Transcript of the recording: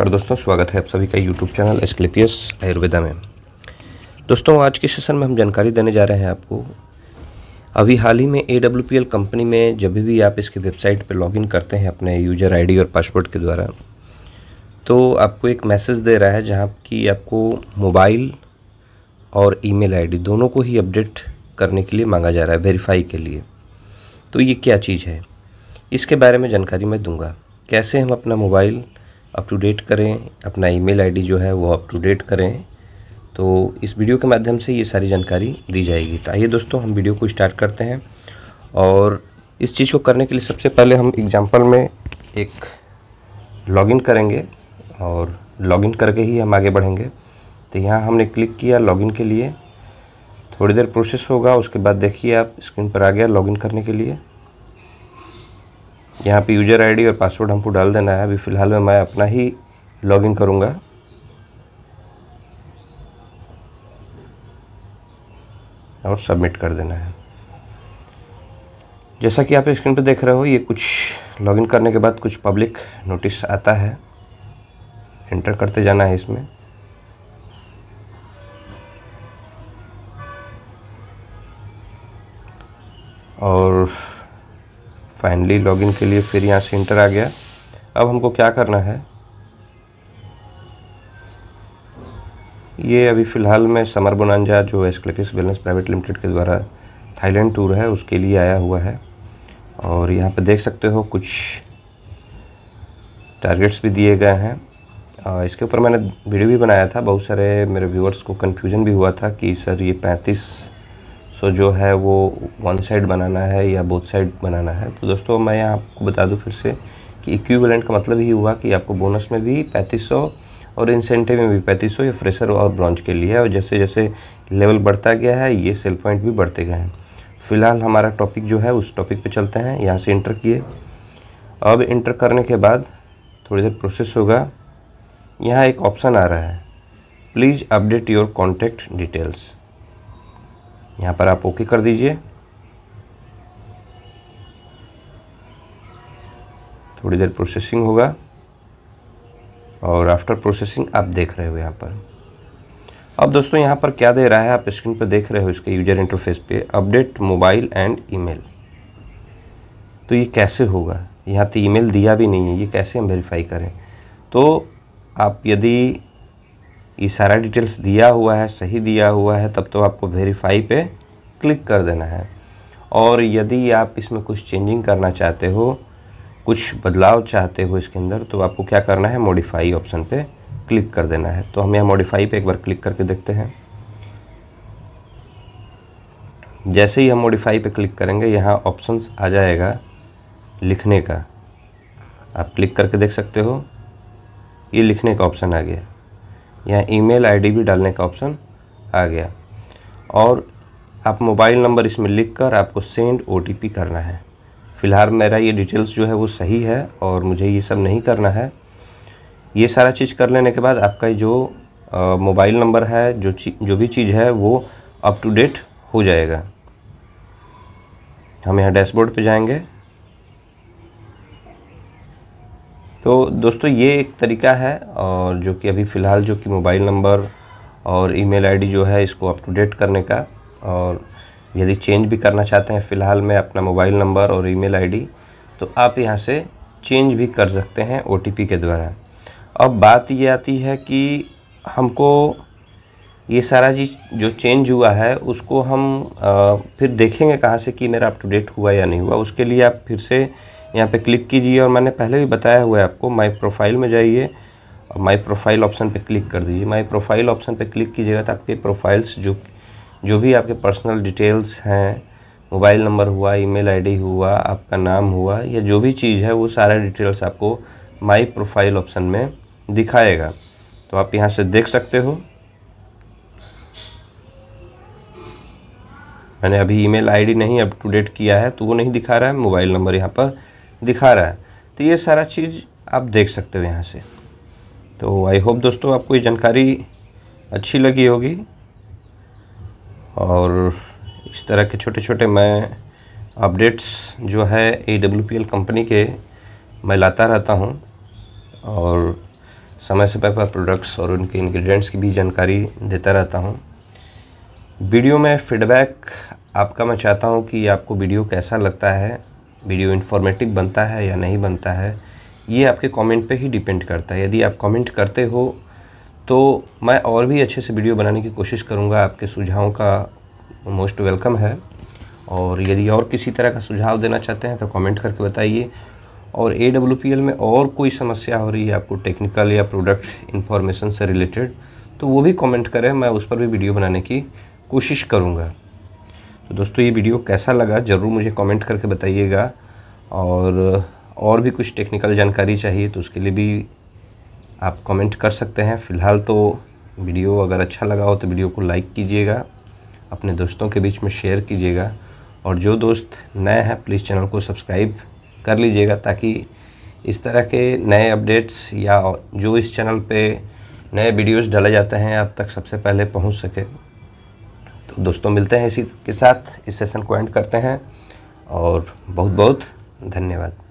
और दोस्तों स्वागत है आप सभी का यूट्यूब चैनल एस्क्लिपियस आयुर्वेदा में दोस्तों आज के सेशन में हम जानकारी देने जा रहे हैं आपको अभी हाल ही में ए कंपनी में जब भी आप इसके वेबसाइट पर लॉगिन करते हैं अपने यूजर आईडी और पासवर्ड के द्वारा तो आपको एक मैसेज दे रहा है जहाँ की आपको मोबाइल और ईमेल आईडी दोनों को ही अपडेट करने के लिए मांगा जा रहा है वेरीफाई के लिए तो ये क्या चीज़ है इसके बारे में जानकारी मैं दूंगा कैसे हम अपना मोबाइल अप टू डेट करें अपना ईमेल आईडी जो है वो अप टू डेट करें तो इस वीडियो के माध्यम से ये सारी जानकारी दी जाएगी तो आइए दोस्तों हम वीडियो को स्टार्ट करते हैं और इस चीज़ को करने के लिए सबसे पहले हम एग्ज़ाम्पल में एक लॉगिन करेंगे और लॉगिन करके ही हम आगे बढ़ेंगे तो यहाँ हमने क्लिक किया लॉगिन के लिए थोड़ी देर प्रोसेस होगा उसके बाद देखिए आप स्क्रीन पर आ गया लॉगिन करने के लिए यहाँ पे यूजर आईडी और पासवर्ड हमको डाल देना है अभी फ़िलहाल में मैं अपना ही लॉगिन करूँगा और सबमिट कर देना है जैसा कि आप स्क्रीन पर देख रहे हो ये कुछ लॉगिन करने के बाद कुछ पब्लिक नोटिस आता है एंटर करते जाना है इसमें और फाइनली लॉगिन के लिए फिर यहाँ से इंटर आ गया अब हमको क्या करना है ये अभी फ़िलहाल में समर बुनानजा जो एस्क्लेपिस वेलनेस प्राइवेट लिमिटेड के द्वारा थाईलैंड टूर है उसके लिए आया हुआ है और यहाँ पर देख सकते हो कुछ टारगेट्स भी दिए गए हैं इसके ऊपर मैंने वीडियो भी बनाया था बहुत सारे मेरे व्यूअर्स को कन्फ्यूजन भी हुआ था कि सर ये पैंतीस सो जो है वो वन साइड बनाना है या बोथ साइड बनाना है तो दोस्तों मैं आपको बता दूँ फिर से कि इक्विवेलेंट का मतलब ये हुआ कि आपको बोनस में भी पैंतीस सौ और इंसेंटिव में भी पैंतीस सौ या फ्रेशर और ब्रांच के लिए और जैसे जैसे लेवल बढ़ता गया है ये सेल पॉइंट भी बढ़ते गए हैं फ़िलहाल हमारा टॉपिक जो है उस टॉपिक पे चलते हैं यहाँ से इंटर किए अब इंटर करने के बाद थोड़ी देर प्रोसेस होगा यहाँ एक ऑप्शन आ रहा है please update your contact details यहाँ पर आप ओके कर दीजिए थोड़ी देर प्रोसेसिंग होगा और आफ्टर प्रोसेसिंग आप देख रहे हो यहाँ पर अब दोस्तों यहाँ पर क्या दे रहा है आप स्क्रीन पर देख रहे हो इसके यूजर इंटरफेस पे अपडेट मोबाइल एंड ईमेल तो ये कैसे होगा यहाँ तो ईमेल दिया भी नहीं है ये कैसे हम वेरीफाई करें तो आप यदि ये सारा डिटेल्स दिया हुआ है सही दिया हुआ है तब तो आपको वेरीफाई पे क्लिक कर देना है और यदि आप इसमें कुछ चेंजिंग करना चाहते हो कुछ बदलाव चाहते हो इसके अंदर तो आपको क्या करना है मॉडिफाई ऑप्शन पे क्लिक कर देना है तो हम यहाँ मॉडिफाई पे एक बार क्लिक करके देखते हैं जैसे ही हम मॉडिफाई पे क्लिक करेंगे यहाँ ऑप्शंस आ जाएगा लिखने का आप क्लिक करके देख सकते हो ये लिखने का ऑप्शन आ गया यहाँ ईमेल आईडी भी डालने का ऑप्शन आ गया और आप मोबाइल नंबर इसमें लिखकर आपको सेंड ओटीपी करना है फ़िलहाल मेरा ये डिटेल्स जो है वो सही है और मुझे ये सब नहीं करना है ये सारा चीज़ कर लेने के बाद आपका जो मोबाइल नंबर है जो जो भी चीज़ है वो अप टू डेट हो जाएगा हम यहाँ डैशबोर्ड पे जाएंगे तो दोस्तों ये एक तरीका है और जो कि अभी फ़िलहाल जो कि मोबाइल नंबर और ईमेल आईडी जो है इसको अप टू डेट करने का और यदि चेंज भी करना चाहते हैं फ़िलहाल में अपना मोबाइल नंबर और ईमेल आईडी तो आप यहाँ से चेंज भी कर सकते हैं ओ के द्वारा अब बात ये आती है कि हमको ये सारा चीज जो चेंज हुआ है उसको हम आ, फिर देखेंगे कहाँ से कि मेरा अप टू डेट हुआ या नहीं हुआ उसके लिए आप फिर से यहाँ पे क्लिक कीजिए और मैंने पहले भी बताया हुआ है आपको माय प्रोफाइल में जाइए और माय प्रोफाइल ऑप्शन पे क्लिक कर दीजिए माय प्रोफाइल ऑप्शन पे क्लिक कीजिएगा तो आपके प्रोफाइल्स जो जो भी आपके पर्सनल डिटेल्स हैं मोबाइल नंबर हुआ ईमेल आईडी हुआ आपका नाम हुआ या जो भी चीज़ है वो सारे डिटेल्स आपको माई प्रोफाइल ऑप्शन में दिखाएगा तो आप यहाँ से देख सकते हो मैंने अभी ईमेल आईडी नहीं अप टू डेट किया है तो वो नहीं दिखा रहा है मोबाइल नंबर यहाँ पर दिखा रहा है तो ये सारा चीज़ आप देख सकते हो यहाँ से तो आई होप दोस्तों आपको ये जानकारी अच्छी लगी होगी और इस तरह के छोटे छोटे मैं अपडेट्स जो है ए कंपनी के मैं लाता रहता हूँ और समय समय पर प्रोडक्ट्स और उनके इंग्रेडिएंट्स की भी जानकारी देता रहता हूँ वीडियो में फीडबैक आपका मैं चाहता हूँ कि आपको वीडियो कैसा लगता है वीडियो इन्फॉर्मेटिव बनता है या नहीं बनता है ये आपके कमेंट पे ही डिपेंड करता है यदि आप कमेंट करते हो तो मैं और भी अच्छे से वीडियो बनाने की कोशिश करूँगा आपके सुझावों का मोस्ट वेलकम है और यदि और किसी तरह का सुझाव देना चाहते हैं तो कमेंट करके बताइए और ए में और कोई समस्या हो रही है आपको टेक्निकल या प्रोडक्ट इन्फॉर्मेशन से रिलेटेड तो वो भी कमेंट करें मैं उस पर भी वीडियो बनाने की कोशिश करूँगा तो दोस्तों ये वीडियो कैसा लगा ज़रूर मुझे कमेंट करके बताइएगा और और भी कुछ टेक्निकल जानकारी चाहिए तो उसके लिए भी आप कमेंट कर सकते हैं फ़िलहाल तो वीडियो अगर अच्छा लगा हो तो वीडियो को लाइक कीजिएगा अपने दोस्तों के बीच में शेयर कीजिएगा और जो दोस्त नए हैं प्लीज़ चैनल को सब्सक्राइब कर लीजिएगा ताकि इस तरह के नए अपडेट्स या जो इस चैनल पे नए वीडियोस डाले जाते हैं आप तक सबसे पहले पहुंच सके दोस्तों मिलते हैं इसी के साथ इस सेशन को एंड करते हैं और बहुत बहुत धन्यवाद